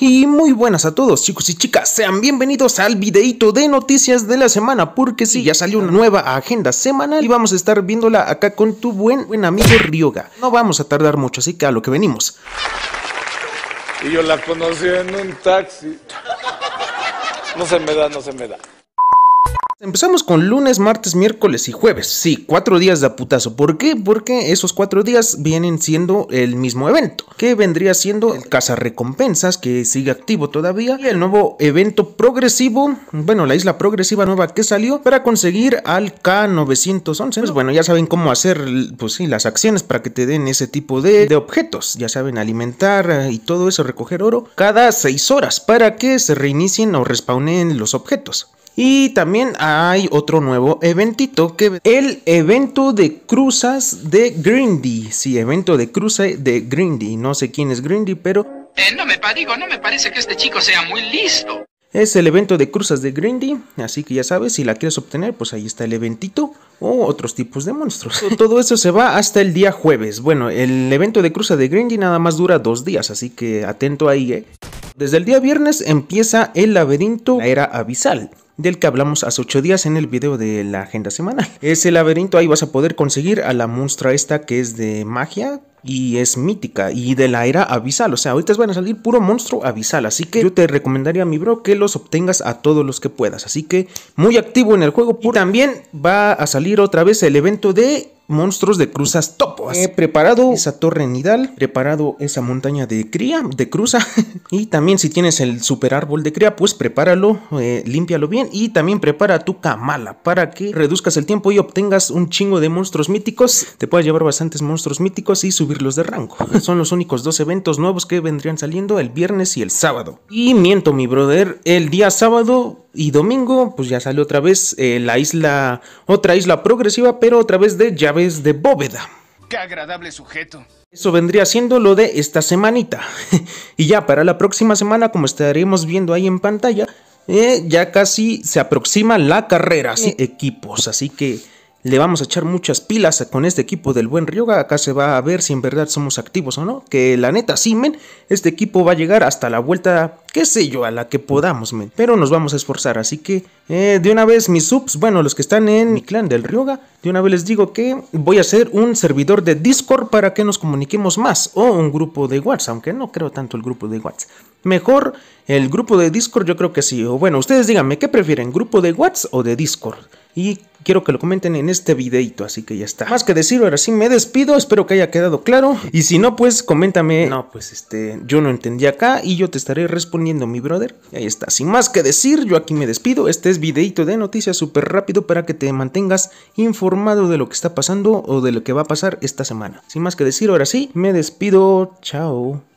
Y muy buenas a todos chicos y chicas, sean bienvenidos al videito de noticias de la semana porque sí, ya salió una nueva agenda semanal y vamos a estar viéndola acá con tu buen, buen amigo Ryoga. No vamos a tardar mucho, así que a lo que venimos. Y yo la conocí en un taxi. No se me da, no se me da. Empezamos con lunes, martes, miércoles y jueves. Sí, cuatro días de aputazo, ¿Por qué? Porque esos cuatro días vienen siendo el mismo evento, que vendría siendo el Casa Recompensas, que sigue activo todavía, y el nuevo evento progresivo, bueno, la isla progresiva nueva que salió para conseguir al K911. Pues bueno, ya saben cómo hacer, pues sí, las acciones para que te den ese tipo de, de objetos. Ya saben, alimentar y todo eso, recoger oro cada seis horas para que se reinicien o respawnen los objetos. Y también hay otro nuevo eventito que el evento de cruzas de Grindy. Sí, evento de cruza de Grindy. No sé quién es Grindy, pero... Eh, no me digo, no me parece que este chico sea muy listo. Es el evento de cruzas de Grindy, así que ya sabes, si la quieres obtener, pues ahí está el eventito o otros tipos de monstruos. Todo eso se va hasta el día jueves. Bueno, el evento de cruza de Grindy nada más dura dos días, así que atento ahí, eh. Desde el día viernes empieza el laberinto, era abisal del que hablamos hace 8 días en el video de la agenda semanal. Ese laberinto ahí vas a poder conseguir a la monstrua esta que es de magia, y es mítica y de la era abisal, o sea, ahorita van a salir puro monstruo abisal, así que yo te recomendaría mi bro que los obtengas a todos los que puedas, así que muy activo en el juego. Y también va a salir otra vez el evento de monstruos de cruzas topos, He preparado esa torre nidal, preparado esa montaña de cría, de cruza. y también si tienes el super árbol de cría, pues prepáralo, eh, límpialo bien. Y también prepara tu Kamala para que reduzcas el tiempo y obtengas un chingo de monstruos míticos. Te puedes llevar bastantes monstruos míticos y subirlos de rango. Son los únicos dos eventos nuevos que vendrían saliendo el viernes y el sábado. Y miento, mi brother, el día sábado y domingo, pues ya sale otra vez eh, la isla, otra isla progresiva, pero otra vez de llaves de bóveda. ¡Qué agradable sujeto! Eso vendría siendo lo de esta semanita. y ya para la próxima semana, como estaremos viendo ahí en pantalla, eh, ya casi se aproxima la carrera, así, equipos, así que le vamos a echar muchas pilas con este equipo del buen Ryoga. Acá se va a ver si en verdad somos activos o no. Que la neta, sí, este equipo va a llegar hasta la vuelta qué sé yo, a la que podamos, Pero nos vamos a esforzar, así que eh, de una vez mis subs, bueno, los que están en mi clan del Ryoga, de una vez les digo que voy a hacer un servidor de Discord para que nos comuniquemos más, o un grupo de WhatsApp, aunque no creo tanto el grupo de WhatsApp. Mejor el grupo de Discord, yo creo que sí. O bueno, ustedes díganme, ¿qué prefieren, grupo de WhatsApp o de Discord? Y quiero que lo comenten en este videito, así que ya está. Más que decirlo, ahora sí me despido, espero que haya quedado claro. Y si no, pues coméntame, no, pues este, yo no entendí acá y yo te estaré respondiendo mi brother. Ahí está. Sin más que decir, yo aquí me despido. Este es videito de noticias súper rápido para que te mantengas informado de lo que está pasando o de lo que va a pasar esta semana. Sin más que decir, ahora sí, me despido. Chao.